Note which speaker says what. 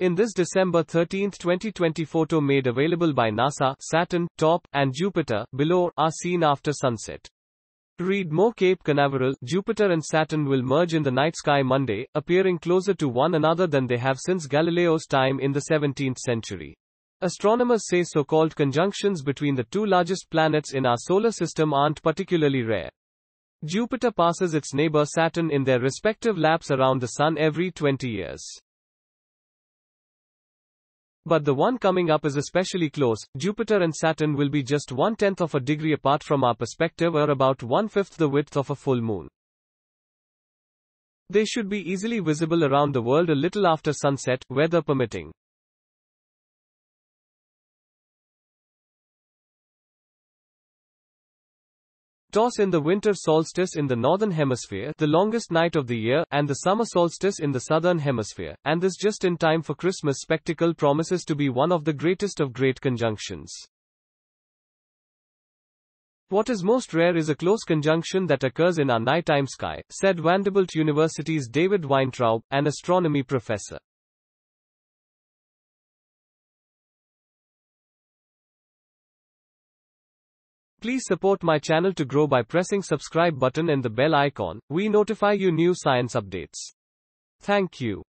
Speaker 1: In this December 13, 2020 photo made available by NASA, Saturn, top, and Jupiter, below, are seen after sunset. Read more Cape Canaveral, Jupiter and Saturn will merge in the night sky Monday, appearing closer to one another than they have since Galileo's time in the 17th century. Astronomers say so-called conjunctions between the two largest planets in our solar system aren't particularly rare. Jupiter passes its neighbor Saturn in their respective laps around the Sun every 20 years. But the one coming up is especially close. Jupiter and Saturn will be just one tenth of a degree apart from our perspective, or about one fifth the width of a full moon. They should be easily visible around the world a little after sunset, weather permitting. toss in the winter solstice in the northern hemisphere, the longest night of the year, and the summer solstice in the southern hemisphere, and this just in time for Christmas spectacle promises to be one of the greatest of great conjunctions. What is most rare is a close conjunction that occurs in our nighttime sky, said Vanderbilt University's David Weintraub, an astronomy professor. Please support my channel to grow by pressing subscribe button and the bell icon. We notify you new science updates. Thank you.